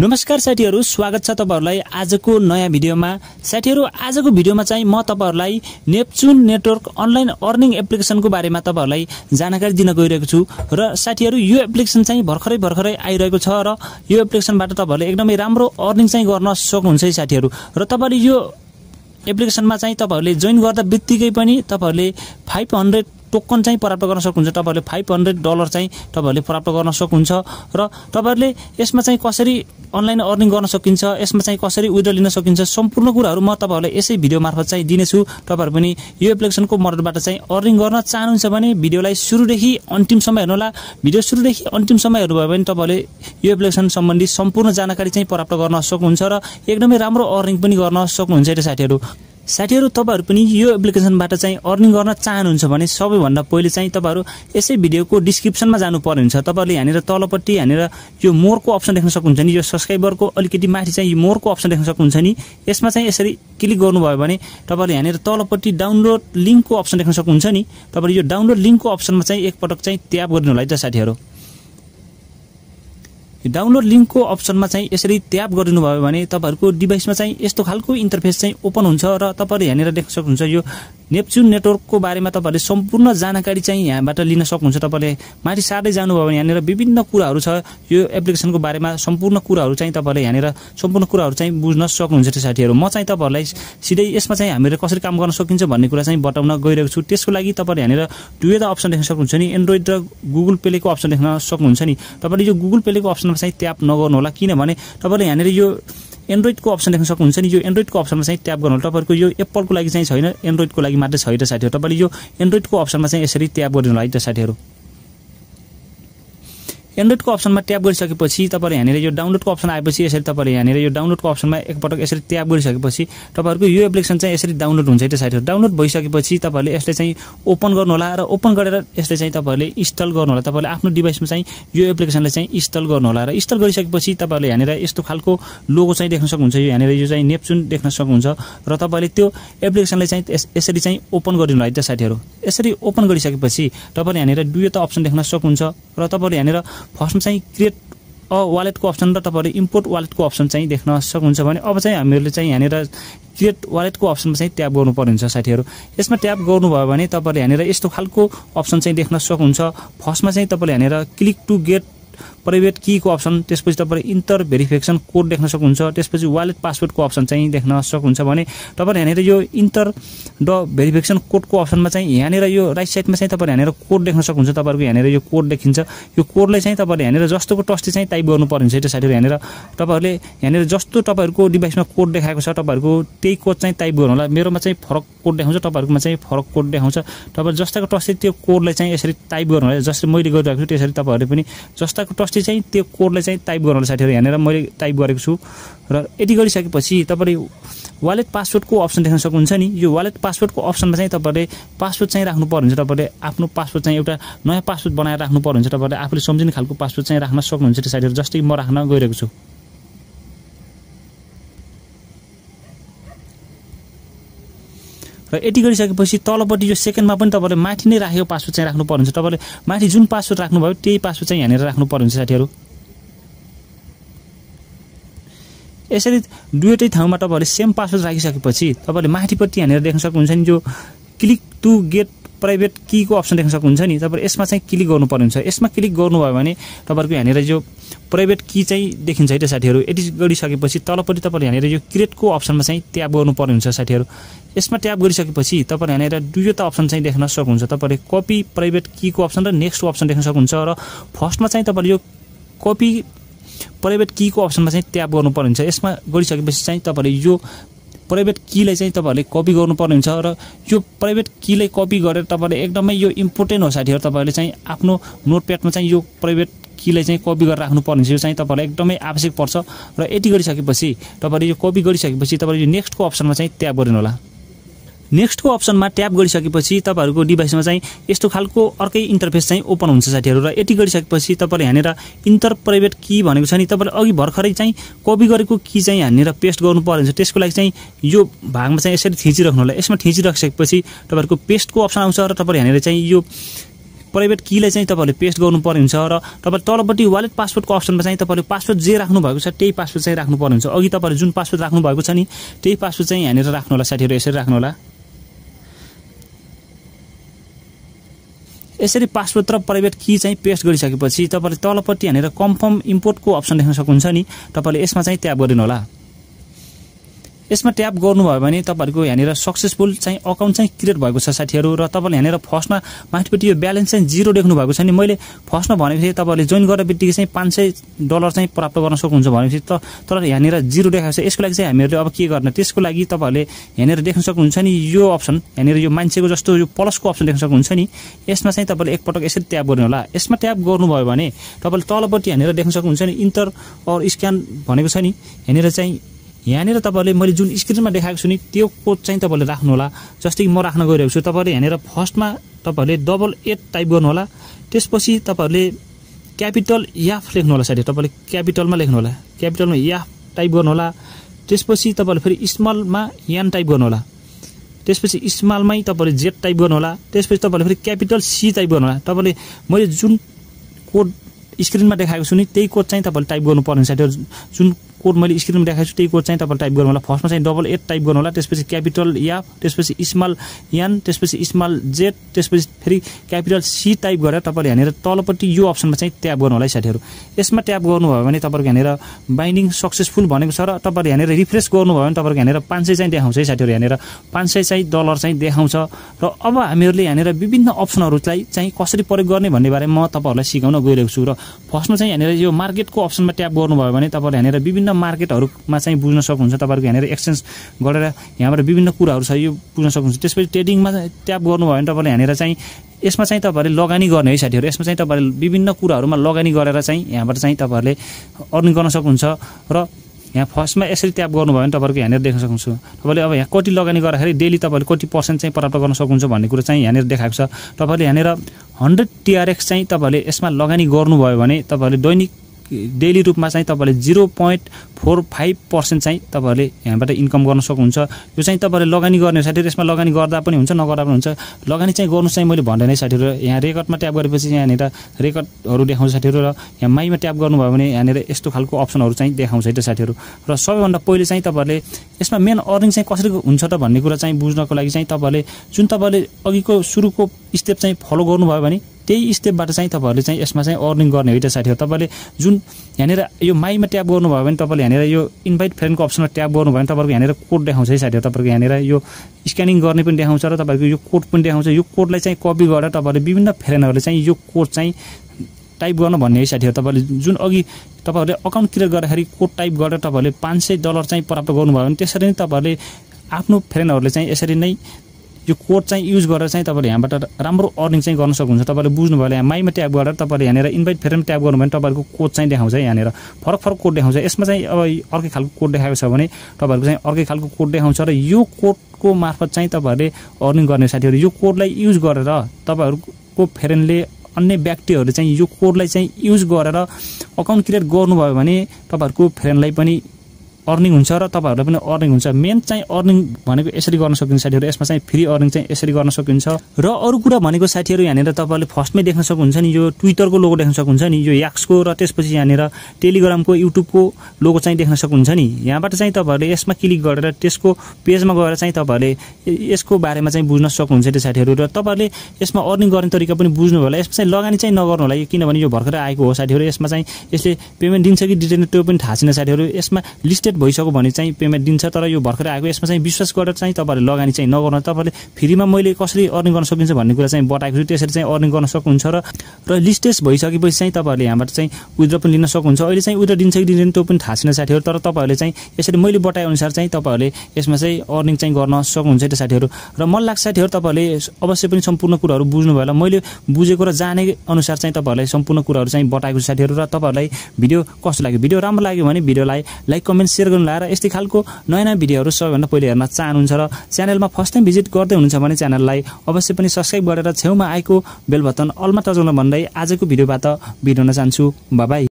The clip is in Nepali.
नमस्कार साथीहरू स्वागत छ तपाईँहरूलाई आजको नयाँ भिडियोमा साथीहरू आजको भिडियोमा चाहिँ म तपाईँहरूलाई नेप्चुन नेटवर्क अनलाइन अर्निङ एप्लिकेसनको बारेमा तपाईँहरूलाई जानकारी दिन गइरहेको छु र साथीहरू यो एप्लिकेसन चाहिँ भर्खरै भर्खरै आइरहेको छ र यो एप्लिकेसनबाट तपाईँहरूले एकदमै राम्रो अर्निङ चाहिँ गर्न सक्नुहुन्छ है साथीहरू र तपाईँहरूले यो एप्लिकेसनमा चाहिँ तपाईँहरूले जोइन गर्दा बित्तिकै पनि तपाईँहरूले फाइभ हन्ड्रेड टोकन चाहिँ प्राप्त गर्न सक्नुहुन्छ तपाईँहरूले फाइभ हन्ड्रेड डलर चाहिँ तपाईँहरूले प्राप्त गर्न सक्नुहुन्छ र तपाईँहरूले यसमा चाहिँ कसरी अनलाइन अर्निङ गर्न सकिन्छ यसमा चाहिँ कसरी उयो लिन सकिन्छ सम्पूर्ण कुराहरू म तपाईँहरूलाई यसै भिडियो मार्फत चाहिँ दिनेछु तपाईँहरू पनि यो एप्लिकेसनको मद्दतबाट चाहिँ अर्निङ गर्न चाहनुहुन्छ भने भिडियोलाई सुरुदेखि अन्तिम अन्तिमसम्म हेर्नुहोला भिडियो सुरुदेखि अन्तिम अन्तिमसम्म हेर्नुभयो भने तपाईँहरूले यो एप्लिकेसन सम्बन्धी सम्पूर्ण जानकारी चाहिँ प्राप्त गर्न सक्नुहुन्छ र एकदमै राम्रो अर्निङ पनि गर्न सक्नुहुन्छ साथीहरू साथीहरू तपाईँहरू पनि यो एप्लिकेसनबाट चाहिँ अर्निङ गर्न चाहनुहुन्छ भने सबैभन्दा पहिले चाहिँ तपाईँहरू यसै भिडियोको डिस्क्रिप्सनमा जानु पर्ने हुन्छ तपाईँहरूले यहाँनिर तलपट्टि यहाँनिर यो मोरको अप्सन देख्न सक्नुहुन्छ नि यो सब्सक्राइबरको अलिकति माथि चाहिँ यो मोरको अप्सन देख्न सक्नुहुन्छ नि यसमा चाहिँ यसरी क्लिक गर्नुभयो भने तपाईँहरूले यहाँनिर तलपट्टि डाउनलोड लिङ्कको अप्सन देख्न सक्नुहुन्छ नि तपाईँले यो डाउनलोड लिङ्कको अप्सनमा चाहिँ एकपटक चाहिँ ट्याप गरिदिनु होला है त साथीहरू डाउनलोड लिङ्कको अप्सनमा चाहिँ यसरी ट्याप गरिनुभयो भने तपाईँहरूको डिभाइसमा चाहिँ यस्तो खालको इन्टरफेस चाहिँ ओपन हुन्छ र तपाईँहरू यहाँनिर देख्न सक्नुहुन्छ यो नेप्च्युन नेटवर्कको बारेमा तपाईँहरूले सम्पूर्ण जानकारी चाहिँ यहाँबाट लिन सक्नुहुन्छ तपाईँले माथि साह्रै जानुभयो भने यहाँनिर विभिन्न कुराहरू छ यो एप्लिकेसनको बारेमा सम्पूर्ण कुराहरू चाहिँ तपाईँले यहाँनिर सम्पूर्ण कुराहरू चाहिँ बुझ्न सक्नुहुन्छ त्यो साथीहरू म चाहिँ तपाईँहरूलाई सिधै यसमा चाहिँ हामीले कसरी काम गर्न सकिन्छ भन्ने कुरा चाहिँ बताउन गइरहेको छु त्यसको लागि तपाईँले यहाँनिर टुवेदा अप्सन देख्न सक्नुहुन्छ नि एन्ड्रोइड र गुगल पेलेको अप्सन देख्न सक्नुहुन्छ नि तपाईँले यो गुगल पेलेको अप्सनमा चाहिँ ट्याप नगर्नुहोला किनभने तपाईँले यहाँनिर यो एन्ड्रोइडको अप्सन देख्न सक्नुहुन्छ नि यो एन्ड्रोइडको अप्सनमा चाहिँ ट्याप गर्नु तपाईँहरूको यो एप्पलको लागि चाहिँ छैन एन्ड्रोइडको लागि मात्रै छ है त साथीहरू तपाईँले यो एन्ड्रोइडको अप्सनमा चाहिँ यसरी ट्याप गरिदिनु होला है त साथीहरू एन्ड्रोइडको अप्सनमा ट्याप गरिसकेपछि तपाईँहरू यहाँनिर यो डाउनलोडको अप्सन आएपछि यसरी तपाईँहरू यहाँनिर यो डाउनलोडको अप्सनमा एकपटक यसरी ट्याप गरिसकेपछि तपाईँहरूको यो एप्लिकेसन चाहिँ यसरी डाउनलोड हुन्छ त्यो साइटहरू डाउनलोड भइसकेपछि तपाईँहरूले यसले चाहिँ ओपन गर्नुहोला र ओपन गरेर यसले चाहिँ तपाईँहरूले इन्स्टल गर्नुहोला तपाईँहरूले आफ्नो डिभाइसमा चाहिँ यो एप्लिकेसनलाई चाहिँ इन्स्टल गर्नुहोला र इन्स्टल गरिसकेपछि तपाईँहरूले यहाँनिर यस्तो खालको लोगो चाहिँ देख्न सक्नुहुन्छ यो यहाँनिर यो चाहिँ नेप्चुन देख्न सक्नुहुन्छ र तपाईँले त्यो एप्लिकेसनलाई चाहिँ यसरी चाहिँ ओपन गरिदिनु होला त्यो साइटहरू यसरी ओपन गरिसकेपछि तपाईँले यहाँनिर दुईवटा अप्सन देख्न सक्नुहुन्छ र तपाईँहरू यहाँनिर फर्स्टमा चाहिँ क्रिएट अ वालेटको अप्सन र तपाईँहरू इम्पोर्ट वालेटको अप्सन चाहिँ देख्न सक्नुहुन्छ भने अब चाहिँ हामीहरूले चाहिँ यहाँनिर क्रिएट वालेटको अप्सनमा चाहिँ ट्याप गर्नु पर्ने हुन्छ साथीहरू यसमा ट्याप गर्नुभयो भने तपाईँहरूले यहाँनिर यस्तो खालको अप्सन चाहिँ देख्न सक्नुहुन्छ फर्स्टमा चाहिँ तपाईँले यहाँनिर क्लिक टु गेट प्राइभेट कीको अप्सन त्यसपछि तपाईँ इन्टर भेरिफिकेसन कोड देख्न सक्नुहुन्छ त्यसपछि वालेट पासवर्डको अप्सन चाहिँ देख्न सक्नुहुन्छ भने तपाईँले यहाँनिर यो इन्टर ड भेरिफिकेसन कोडको अप्सनमा चाहिँ यहाँनिर यो राइट साइडमा चाहिँ तपाईँले यहाँनिर कोड देख्न सक्नुहुन्छ तपाईँहरूको यहाँनिर यो कोड देखिन्छ यो कोडलाई चाहिँ तपाईँले यहाँनिर जस्तोको टस्टी चाहिँ टाइप गर्नुपर्ने हुन्छ त्यो साइडहरू यहाँनिर तपाईँहरूले यहाँनिर जस्तो तपाईँहरूको डिभाइसमा कोड देखाएको छ तपाईँहरूको त्यही कोड चाहिँ टाइप गर्नु होला मेरोमा चाहिँ फरक कोड देखाउँछ तपाईँहरूकोमा चाहिँ फरक कोड देखाउँछ तपाईँ जस्ताको टस्टी त्यो कोडलाई चाहिँ यसरी टाइप गर्नु होला जसरी मैले गरिरहेको छु त्यसरी तपाईँहरूले पनि जस्ताको टस्ट अस्ति चाहिँ त्यो कोडलाई चाहिँ टाइप गर्नुहोला साथीहरू यहाँनिर मैले टाइप गरेको छु र यति गरिसकेपछि तपाईँले वालेट पासवर्डको अप्सन देख्न सक्नुहुन्छ नि यो वालेट पासवर्डको अप्सनमा चाहिँ तपाईँले पासवर्ड चाहिँ राख्नु हुन्छ तपाईँले आफ्नो पासवर्ड चाहिँ एउटा नयाँ पासवर्ड बनाएर राख्नु हुन्छ तपाईँले आफूले सम्झिने खालको पासवर्ड चाहिँ राख्न सक्नुहुन्छ त्यो साथीहरू जस्तै म राख्न गइरहेको छु र यति गरिसकेपछि तलपट्टि यो सेकेन्डमा पनि तपाईँले माथि नै राखेको पासवर्ड चाहिँ राख्नु पर्नुहुन्छ तपाईँले माथि जुन पासवर्ड राख्नुभयो त्यही पासवर्ड चाहिँ यहाँनिर राख्नु पर्नुहुन्छ साथीहरू यसरी दुवैटै ठाउँमा तपाईँहरूले सेम पासवर्ड राखिसकेपछि तपाईँले माथिपट्टि यहाँनिर देख्न सक्नुहुन्छ नि जो क्लिक टु गेट प्राइभेट कीको अप्सन देख्न सक्नुहुन्छ नि तपाईँ यसमा चाहिँ क्लिक गर्नुपर्ने हुन्छ यसमा क्लिक गर्नुभयो भने तपाईँहरूको यहाँनिर यो प्राइभेट की चाहिँ देखिन्छ है त साथीहरू यति गरिसकेपछि तलपट्टि तपाईँले यहाँनिर यो क्रिएटको अप्सनमा चाहिँ ट्याप गर्नुपर्ने हुन्छ साथीहरू यसमा ट्याप गरिसकेपछि तपाईँले यहाँनिर दुईवटा अप्सन चाहिँ देख्न सक्नुहुन्छ तपाईँले कपी प्राइभेट कीको अप्सन र नेक्स्ट अप्सन देख्न सक्नुहुन्छ र फर्स्टमा चाहिँ तपाईँले यो कपी प्राइभेट कीको अप्सनमा चाहिँ ट्याप गर्नुपर्ने हुन्छ यसमा गरिसकेपछि चाहिँ तपाईँले यो प्राइभेट कीलाई चाहिँ तपाईँहरूले कपी गर्नुपर्ने हुन्छ र यो प्राइभेट कीलाई कपी गरेर तपाईँले एकदमै यो इम्पोर्टेन्ट हो साथीहरू तपाईँहरूले चाहिँ आफ्नो नोटप्याडमा चाहिँ यो प्राइभेट कीलाई चाहिँ कपी गरेर राख्नुपर्ने हुन्छ यो चाहिँ तपाईँलाई एकदमै आवश्यक पर्छ र यति गरिसकेपछि तपाईँले यो कपी गरिसकेपछि तपाईँले यो नेक्स्टको अप्सनमा चाहिँ त्याग ट्याप होला नेक्स्टको अप्सनमा ट्याप गरिसकेपछि तपाईँहरूको डिभाइसमा चाहिँ यस्तो खालको अर्कै इन्टरफेस चाहिँ ओपन हुन्छ साथीहरू र यति गरिसकेपछि तपाईँले यहाँनिर इन्टर प्राइभेट कि भनेको छ नि तपाईँले अघि भर्खरै चाहिँ कपी गरेको कि चाहिँ यहाँनिर पेस्ट गर्नु पर्ने हुन्छ त्यसको लागि चाहिँ यो भागमा चाहिँ यसरी थिचिराख्नु होला यसमा थिचिराखिसकेपछि तपाईँहरूको पेस्टको अप्सन आउँछ र तपाईँले यहाँनिर चाहिँ यो प्राइभेट कीलाई चाहिँ तपाईँहरूले पेस्ट गर्नुपर्ने हुन्छ र तपाईँ तलपट्टि वालेट पासवर्डको अप्सनमा चाहिँ तपाईँले पासवर्ड जे राख्नु भएको छ त्यही पासवर्ड चाहिँ राख्नुपर्ने हुन्छ अघि तपाईँले जुन पासवर्ड भएको छ नि त्यही पासवर्ड चाहिँ यहाँनिर राख्नु होला साथीहरू यसरी राख्नु होला यसरी पासपोर्ट र प्राइभेट कि चाहिँ पेस्ट गरिसकेपछि तपाईँले तलपट्टि हानेर कन्फर्म इम्पोर्टको अप्सन देख्न सक्नुहुन्छ नि तपाईँले यसमा चाहिँ ट्याप होला यसमा ट्याप गर्नुभयो भने तपाईँहरूको यहाँनिर सक्सेसफुल चाहिँ अकाउन्ट चाहिँ क्रिएट भएको छ साथीहरू र तपाईँले यहाँनिर फर्स्टमा माथिपट्टि यो ब्यालेन्स चाहिँ जिरो देख्नु भएको छ नि मैले फर्स्टमा भनेपछि तपाईँहरूले जोइन गर्ने बित्तिकै चाहिँ पाँच सय डलर चाहिँ प्राप्त गर्न सक्नुहुन्छ भनेपछि त तर यहाँनिर जिरो देखाएको छ यसको लागि चाहिँ हामीहरूले अब के गर्ने त्यसको लागि तपाईँहरूले यहाँनिर देख्न सक्नुहुन्छ नि यो अप्सन यहाँनिर यो मान्छेको जस्तो यो प्लसको अप्सन देख्न सक्नुहुन्छ नि यसमा चाहिँ तपाईँले एकपटक यसरी ट्याप गर्नु होला यसमा ट्याप गर्नुभयो भने तपाईँले तलपट्टि यहाँनिर देख्न सक्नुहुन्छ नि इन्टर अर स्क्यान भनेको छ नि यहाँनिर चाहिँ यहाँनिर तपाईँहरूले मैले जुन स्क्रिनमा देखाएको छु नि त्यो कोड चाहिँ तपाईँले राख्नुहोला जस्तै म राख्न गइरहेको छु तपाईँले यहाँनिर फर्स्टमा तपाईँहरूले डबल एट टाइप गर्नुहोला त्यसपछि तपाईँहरूले क्यापिटल याफ लेख्नुहोला साथी तपाईँले क्यापिटलमा लेख्नुहोला क्यापिटलमा याफ टाइप गर्नुहोला त्यसपछि तपाईँले फेरि स्मलमा यान टाइप गर्नुहोला त्यसपछि स्मलमै तपाईँले जेड टाइप गर्नुहोला त्यसपछि तपाईँले फेरि क्यापिटल सी टाइप गर्नुहोला तपाईँले मैले जुन कोड स्क्रिनमा देखाएको छु नि त्यही कोड चाहिँ तपाईँले टाइप गर्नुपर्ने साथीहरू जुन कोड मैले स्क्रिनमा देखाएको छु त्यही कोड चाहिँ तपाईँले टाइप गर्नु होला फर्स्टमा चाहिँ डबल एट टाइप गर्नु होला त्यसपछि क्यापिटल या e, त्यसपछि स्मल यान त्यसपछि स्मल जेड त्यसपछि फेरि क्यापिटल सी टाइप गरेर तपाईँले यहाँनिर तलपट्टि यो अप्सनमा चाहिँ ट्याप गर्नु होला है साथीहरू यसमा ट्याप गर्नुभयो भने तपाईँको यहाँनिर बाइन्डिङ सक्सेसफुल भनेको छ र तपाईँले यहाँनिर रिफ्रेस गर्नुभयो भने तपाईँको यहाँनिर पाँच सय चाहिँ देखाउँछ है साथीहरू यहाँनिर पाँच सय चाहिँ डलर चाहिँ देखाउँछ र अब हामीहरूले यहाँनिर विभिन्न अप्सनहरूलाई चाहिँ कसरी प्रयोग गर्ने भन्ने बारेमा म तपाईँहरूलाई सिकाउन गइरहेको छु र फर्स्टमा चाहिँ यहाँनिर यो मार्केटको अप्सनमा ट्याप गर्नुभयो भने तपाईँले यहाँनिर विभिन्न विभिन्न मार्केटहरूमा चाहिँ बुझ्न सक्नुहुन्छ तपाईँहरूको यहाँनिर एक्सचेन्ज गरेर यहाँबाट विभिन्न कुराहरू छ यो बुझ्न सक्नुहुन्छ त्यसपछि ट्रेडिङमा ट्याप गर्नुभयो भने तपाईँले यहाँनिर चाहिँ यसमा चाहिँ तपाईँहरूले लगानी गर्ने है साथीहरू यसमा चाहिँ तपाईँहरूले विभिन्न कुराहरूमा लगानी गरेर चाहिँ यहाँबाट चाहिँ तपाईँहरूले अर्निङ गर्न सक्नुहुन्छ र यहाँ फर्स्टमा यसरी ट्याप गर्नुभयो भने तपाईँहरूको यहाँनिर देख्न सक्नुहुन्छ तपाईँले अब यहाँ कति लगानी गर्दाखेरि डेली तपाईँले कति पर्सेन्ट चाहिँ प्राप्त गर्न सक्नुहुन्छ भन्ने कुरो चाहिँ यहाँनिर देखाएको छ तपाईँले यहाँनिर हन्ड्रेड टिआरएक्स चाहिँ तपाईँहरूले यसमा लगानी गर्नुभयो भने तपाईँहरूले दैनिक डेली रूपमा चाहिँ तपाईँले zero point four five percent चाहिँ तपाईँहरूले यहाँबाट इन्कम गर्न सक्नुहुन्छ यो चाहिँ तपाईँले लगानी गर्ने साथीहरू यसमा लगानी गर्दा पनि हुन्छ नगर्दा पनि हुन्छ लगानी चाहिँ गर्नु चाहिँ मैले भने साथीहरू यहाँ रेकर्डमा ट्याप गरेपछि यहाँनिर रेकर्डहरू देखाउँछ साथीहरू र यहाँ माइमा ट्याप गर्नुभयो भने यहाँनिर यस्तो खालको अप्सनहरू चाहिँ देखाउँछ है त साथीहरू र सबैभन्दा पहिले चाहिँ तपाईँहरूले यसमा मेन अर्निङ चाहिँ कसरी हुन्छ त भन्ने कुरा चाहिँ बुझ्नको लागि चाहिँ तपाईँहरूले जुन तपाईँले अघिको सुरुको स्टेप चाहिँ फलो गर्नुभयो भने त्यही स्टेपबाट चाहिँ तपाईँहरूले चाहिँ यसमा चाहिँ अर्निङ गर्ने साथी हो तपाईँले जुन यहाँनिर यो माईमा ट्याप गर्नुभयो भने तपाईँले यहाँनिर यो इन्भाइट फ्रेन्डको अप्सनमा ट्याप गर्नुभयो भने तपाईँको यहाँनिर कोड देखाउँछ है साथीहरू तपाईँको यहाँनिर यो स्क्यानिङ गर्ने पनि देखाउँछ र तपाईँको यो कोड पनि देखाउँछ यो कोडलाई चाहिँ कपी गरेर तपाईँले विभिन्न फ्रेन्डहरूले चाहिँ यो कोड चाहिँ टाइप गर्नु भन्ने है साथीहरू तपाईँले जुन अघि तपाईँहरूले अकाउन्ट क्रिएट गर्दाखेरि कोड टाइप गरेर तपाईँहरूले पाँच सय डलर चाहिँ प्राप्त गर्नुभयो भने त्यसरी नै तपाईँहरूले आफ्नो फ्रेन्डहरूले चाहिँ यसरी नै यो कोड चाहिँ युज गरेर चाहिँ तपाईँले यहाँबाट राम्रो अर्निङ चाहिँ गर्न सक्नुहुन्छ तपाईँले बुझ्नुभयो भने यहाँ माइमा ट्याप गरेर तपाईँले यहाँनिर इन्भाइट फेरि ट्याप गर्नुभयो भने तपाईँहरूको कोड चाहिँ देखाउँछ यहाँनिर फरक फरक कोड देखाउँछ यसमा चाहिँ अब अर्कै खालको कोड देखाएको छ भने तपाईँहरूको चाहिँ अर्कै खालको कोड देखाउँछ र यो कोडको मार्फत चाहिँ तपाईँहरूले अर्निङ गर्ने साथीहरू यो कोडलाई युज गरेर तपाईँहरूको फेरेनले अन्य व्यक्तिहरूले चाहिँ यो कोडलाई चाहिँ युज गरेर अकाउन्ट क्रिएट गर्नुभयो भने तपाईँहरूको फ्रेन्डलाई पनि अर्निङ हुन्छ र तपाईँहरूलाई पनि अर्निङ हुन्छ मेन चाहिँ अर्निङ भनेको यसरी गर्न सकिन्छ साथीहरू यसमा चाहिँ फ्री अर्निङ चाहिँ यसरी गर्न सकिन्छ र अरू कुरा भनेको साथीहरू यहाँनिर तपाईँहरूले फर्स्टमै देख्न सक्नुहुन्छ नि यो ट्विटरको लोगो देख्न सक्नुहुन्छ नि यो याक्सको र त्यसपछि यहाँनिर टेलिग्रामको युट्युबको लोगो चाहिँ देख्न सक्नुहुन्छ नि यहाँबाट चाहिँ तपाईँहरूले यसमा क्लिक गरेर त्यसको पेजमा गएर चाहिँ तपाईँहरूले यसको बारेमा चाहिँ बुझ्न सक्नुहुन्छ त्यो साथीहरू र तपाईँहरूले यसमा अर्निङ गर्ने तरिका पनि बुझ्नु होला यसमा चाहिँ लगानी चाहिँ नगर्नु होला किनभने यो भर्खरै आएको हो साथीहरू यसमा चाहिँ यसले पेमेन्ट दिन्छ कि डिटेन त्यो पनि थाहा छैन साथीहरू यसमा लिस्टेड अपडेट भइसक्यो भने चाहिँ पेमेन्ट दिन्छ तर यो भर्खरै आएको यसमा चाहिँ विश्वास गरेर चाहिँ तपाईँहरूले लगानी चाहिँ नगर्नु तपाईँले फ्रीमा मैले कसरी अर्निङ गर्न सकिन्छ भन्ने कुरा चाहिँ बताएको छु त्यसरी चाहिँ अर्निङ गर्न सक्नुहुन्छ र र लिस्टेस भइसकेपछि चाहिँ तपाईँहरूले यहाँबाट चाहिँ उद्र पनि लिन सक्नुहुन्छ अहिले चाहिँ उद्र दिन्छ कि दिँदैन त्यो पनि थाहा छैन साथीहरू तर तपाईँहरूले चाहिँ यसरी मैले बताए अनुसार चाहिँ तपाईँहरूले यसमा चाहिँ अर्निङ चाहिँ गर्न सक्नुहुन्छ त्यो साथीहरू र मन लाग्छ साथीहरू तपाईँहरूले अवश्य पनि सम्पूर्ण कुराहरू बुझ्नुभयो होला मैले बुझेको र जाने अनुसार चाहिँ तपाईँहरूलाई सम्पूर्ण कुराहरू चाहिँ बताएको साथीहरू र तपाईँहरूलाई भिडियो कस्तो लाग्यो भिडियो राम्रो लाग्यो भने भिडियोलाई लाइक कमेन्ट सेयर गर्नु लाएर यस्तै खालको नयाँ नयाँ भिडियोहरू सबैभन्दा पहिले हेर्न चाहनुहुन्छ र च्यानलमा फर्स्ट टाइम भिजिट गर्दै हुनुहुन्छ भने च्यानललाई अवश्य पनि सब्सक्राइब गरेर छेउमा आएको बेलबटन अलमा टचाउन भन्दै आजको भिडियोबाट हुन चाहन्छु बाबाई